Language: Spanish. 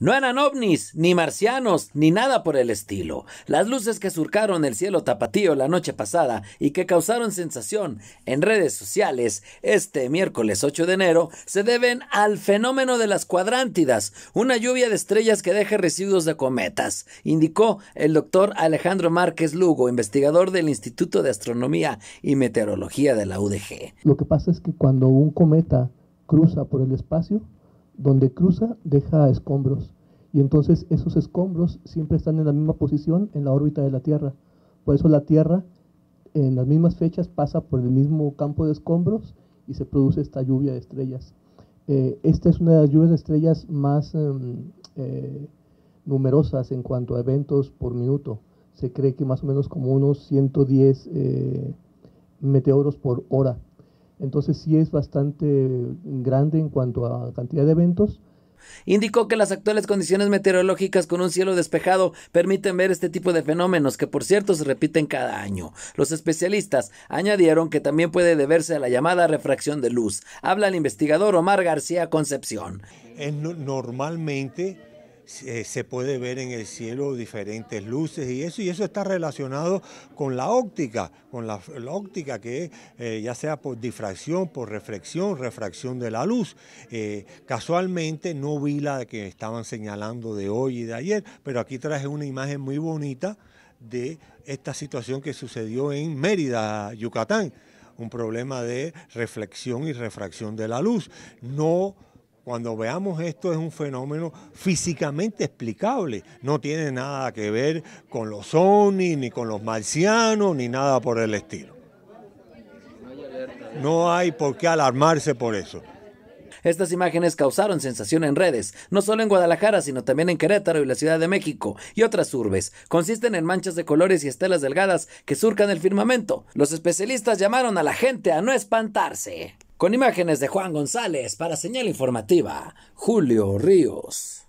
No eran ovnis, ni marcianos, ni nada por el estilo. Las luces que surcaron el cielo tapatío la noche pasada y que causaron sensación en redes sociales este miércoles 8 de enero se deben al fenómeno de las cuadrántidas, una lluvia de estrellas que deja residuos de cometas, indicó el doctor Alejandro Márquez Lugo, investigador del Instituto de Astronomía y Meteorología de la UDG. Lo que pasa es que cuando un cometa cruza por el espacio, donde cruza deja escombros y entonces esos escombros siempre están en la misma posición en la órbita de la Tierra. Por eso la Tierra en las mismas fechas pasa por el mismo campo de escombros y se produce esta lluvia de estrellas. Eh, esta es una de las lluvias de estrellas más em, eh, numerosas en cuanto a eventos por minuto. Se cree que más o menos como unos 110 eh, meteoros por hora entonces sí es bastante grande en cuanto a cantidad de eventos. Indicó que las actuales condiciones meteorológicas con un cielo despejado permiten ver este tipo de fenómenos que por cierto se repiten cada año. Los especialistas añadieron que también puede deberse a la llamada refracción de luz. Habla el investigador Omar García Concepción. normalmente se puede ver en el cielo diferentes luces y eso, y eso está relacionado con la óptica, con la, óptica que eh, ya sea por difracción, por reflexión, refracción de la luz. Eh, casualmente no vi la que estaban señalando de hoy y de ayer, pero aquí traje una imagen muy bonita de esta situación que sucedió en Mérida, Yucatán, un problema de reflexión y refracción de la luz. No cuando veamos esto es un fenómeno físicamente explicable, no tiene nada que ver con los ovnis, ni con los marcianos, ni nada por el estilo. No hay por qué alarmarse por eso. Estas imágenes causaron sensación en redes, no solo en Guadalajara, sino también en Querétaro y la Ciudad de México y otras urbes. Consisten en manchas de colores y estelas delgadas que surcan el firmamento. Los especialistas llamaron a la gente a no espantarse. Con imágenes de Juan González para señal informativa, Julio Ríos.